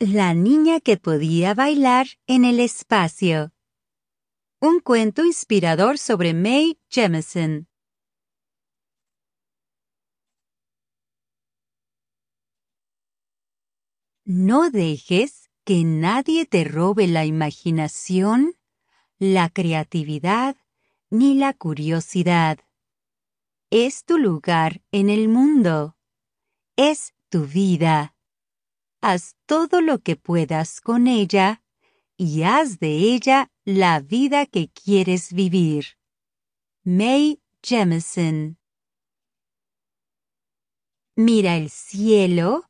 La niña que podía bailar en el espacio. Un cuento inspirador sobre Mae Jemison. No dejes que nadie te robe la imaginación, la creatividad ni la curiosidad. Es tu lugar en el mundo. Es tu vida haz todo lo que puedas con ella y haz de ella la vida que quieres vivir. May Jemison Mira el cielo,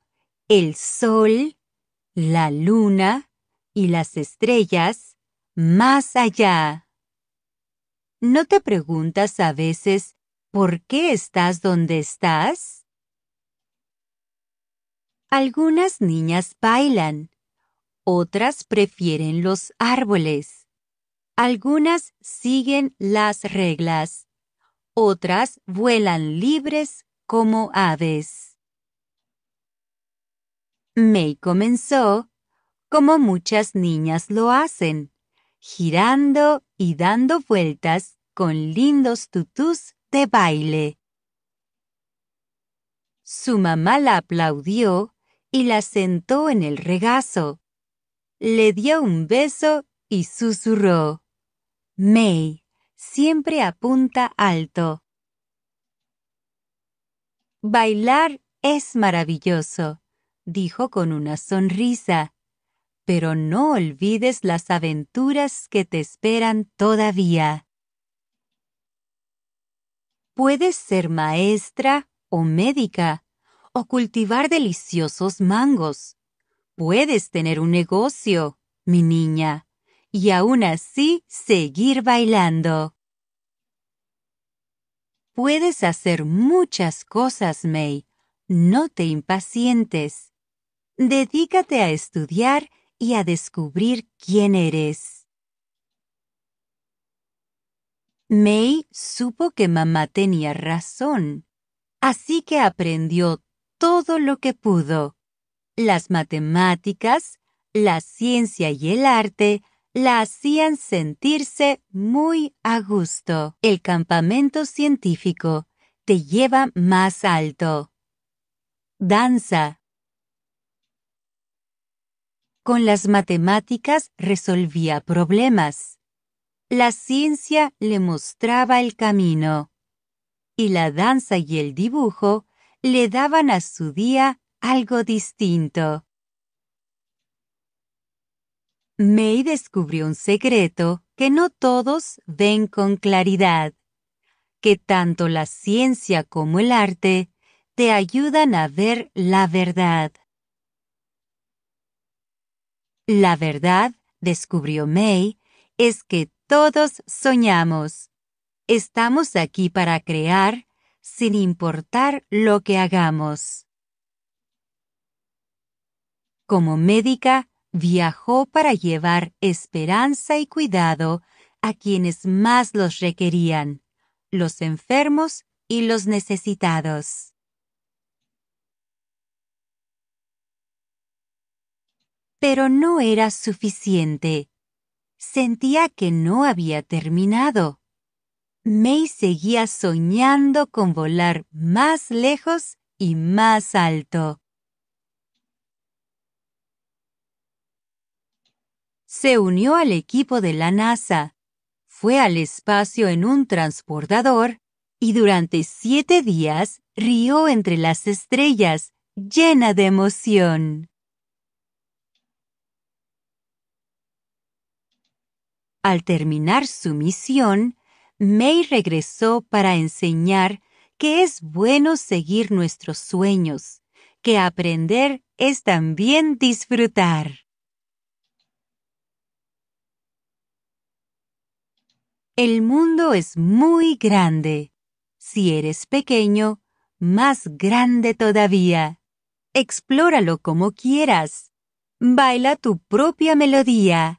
el sol, la luna y las estrellas más allá. ¿No te preguntas a veces por qué estás donde estás? Algunas niñas bailan, otras prefieren los árboles. Algunas siguen las reglas, otras vuelan libres como aves. May comenzó, como muchas niñas lo hacen, girando y dando vueltas con lindos tutús de baile. Su mamá la aplaudió y la sentó en el regazo. Le dio un beso y susurró. May, siempre apunta alto. Bailar es maravilloso, dijo con una sonrisa, pero no olvides las aventuras que te esperan todavía. Puedes ser maestra o médica o cultivar deliciosos mangos. Puedes tener un negocio, mi niña, y aún así seguir bailando. Puedes hacer muchas cosas, May. No te impacientes. Dedícate a estudiar y a descubrir quién eres. May supo que mamá tenía razón, así que aprendió todo lo que pudo. Las matemáticas, la ciencia y el arte la hacían sentirse muy a gusto. El campamento científico te lleva más alto. Danza. Con las matemáticas resolvía problemas. La ciencia le mostraba el camino. Y la danza y el dibujo le daban a su día algo distinto. May descubrió un secreto que no todos ven con claridad, que tanto la ciencia como el arte te ayudan a ver la verdad. La verdad, descubrió May, es que todos soñamos. Estamos aquí para crear sin importar lo que hagamos. Como médica, viajó para llevar esperanza y cuidado a quienes más los requerían, los enfermos y los necesitados. Pero no era suficiente. Sentía que no había terminado. May seguía soñando con volar más lejos y más alto. Se unió al equipo de la NASA, fue al espacio en un transbordador y durante siete días rió entre las estrellas, llena de emoción. Al terminar su misión, May regresó para enseñar que es bueno seguir nuestros sueños, que aprender es también disfrutar. El mundo es muy grande. Si eres pequeño, más grande todavía. Explóralo como quieras. Baila tu propia melodía.